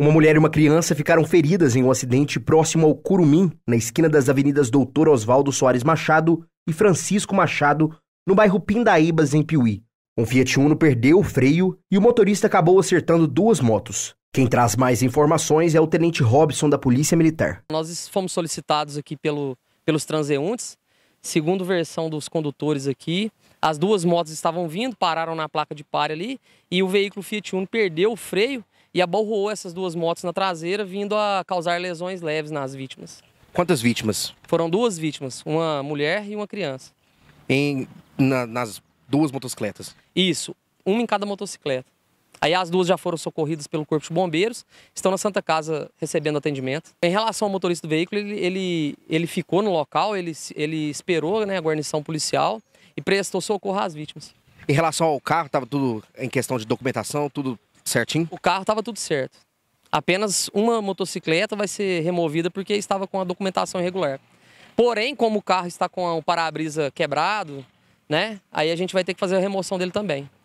Uma mulher e uma criança ficaram feridas em um acidente próximo ao Curumim, na esquina das avenidas Doutor Oswaldo Soares Machado e Francisco Machado, no bairro Pindaíbas, em Piuí. Um Fiat Uno perdeu o freio e o motorista acabou acertando duas motos. Quem traz mais informações é o Tenente Robson, da Polícia Militar. Nós fomos solicitados aqui pelo, pelos transeuntes. Segundo versão dos condutores aqui, as duas motos estavam vindo, pararam na placa de pare ali e o veículo Fiat Uno perdeu o freio e aborrou essas duas motos na traseira, vindo a causar lesões leves nas vítimas. Quantas vítimas? Foram duas vítimas, uma mulher e uma criança. Em, na, nas duas motocicletas? Isso, uma em cada motocicleta. Aí as duas já foram socorridas pelo Corpo de Bombeiros, estão na Santa Casa recebendo atendimento. Em relação ao motorista do veículo, ele, ele, ele ficou no local, ele, ele esperou né, a guarnição policial e prestou socorro às vítimas. Em relação ao carro, estava tudo em questão de documentação, tudo Certinho? O carro estava tudo certo. Apenas uma motocicleta vai ser removida porque estava com a documentação irregular. Porém, como o carro está com o para-brisa quebrado, né? Aí a gente vai ter que fazer a remoção dele também.